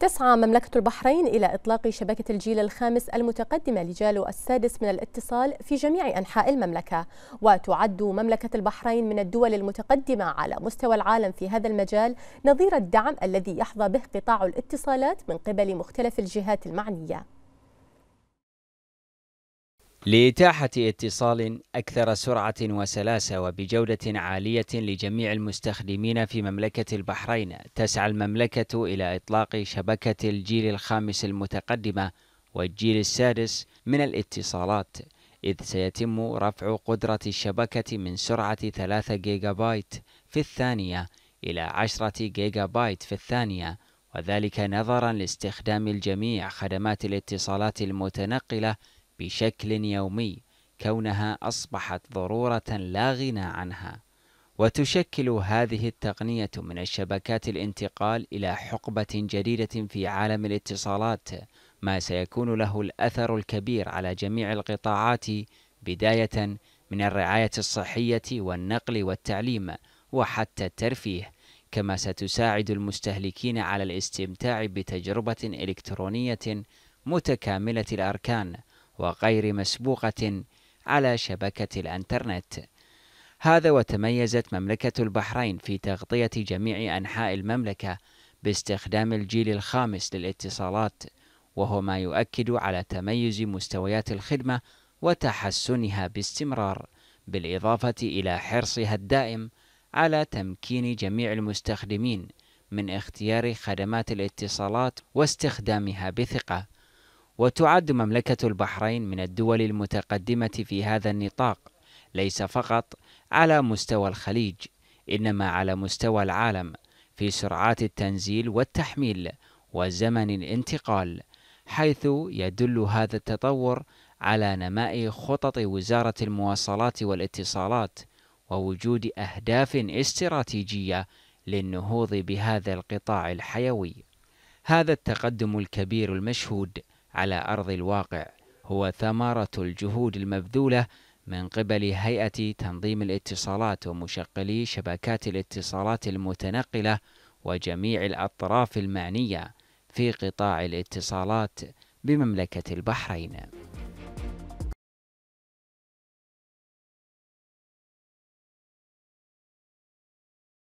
تسعى مملكة البحرين إلى إطلاق شبكة الجيل الخامس المتقدمة لجالو السادس من الاتصال في جميع أنحاء المملكة وتعد مملكة البحرين من الدول المتقدمة على مستوى العالم في هذا المجال نظير الدعم الذي يحظى به قطاع الاتصالات من قبل مختلف الجهات المعنية لإتاحة اتصال أكثر سرعة وسلاسة وبجودة عالية لجميع المستخدمين في مملكة البحرين تسعى المملكة إلى إطلاق شبكة الجيل الخامس المتقدمة والجيل السادس من الاتصالات إذ سيتم رفع قدرة الشبكة من سرعة 3 جيجا بايت في الثانية إلى 10 جيجا بايت في الثانية وذلك نظرا لاستخدام الجميع خدمات الاتصالات المتنقلة بشكل يومي كونها أصبحت ضرورة لا غنى عنها وتشكل هذه التقنية من الشبكات الانتقال إلى حقبة جديدة في عالم الاتصالات ما سيكون له الأثر الكبير على جميع القطاعات بداية من الرعاية الصحية والنقل والتعليم وحتى الترفيه كما ستساعد المستهلكين على الاستمتاع بتجربة إلكترونية متكاملة الأركان وغير مسبوقة على شبكة الانترنت. هذا وتميزت مملكة البحرين في تغطية جميع أنحاء المملكة باستخدام الجيل الخامس للاتصالات، وهو ما يؤكد على تميز مستويات الخدمة وتحسنها باستمرار، بالإضافة إلى حرصها الدائم على تمكين جميع المستخدمين من اختيار خدمات الاتصالات واستخدامها بثقه وتعد مملكة البحرين من الدول المتقدمة في هذا النطاق ليس فقط على مستوى الخليج إنما على مستوى العالم في سرعات التنزيل والتحميل وزمن الانتقال حيث يدل هذا التطور على نماء خطط وزارة المواصلات والاتصالات ووجود أهداف استراتيجية للنهوض بهذا القطاع الحيوي هذا التقدم الكبير المشهود على أرض الواقع هو ثمرة الجهود المبذولة من قبل هيئة تنظيم الاتصالات ومشغلي شبكات الاتصالات المتنقلة وجميع الأطراف المعنية في قطاع الاتصالات بمملكة البحرين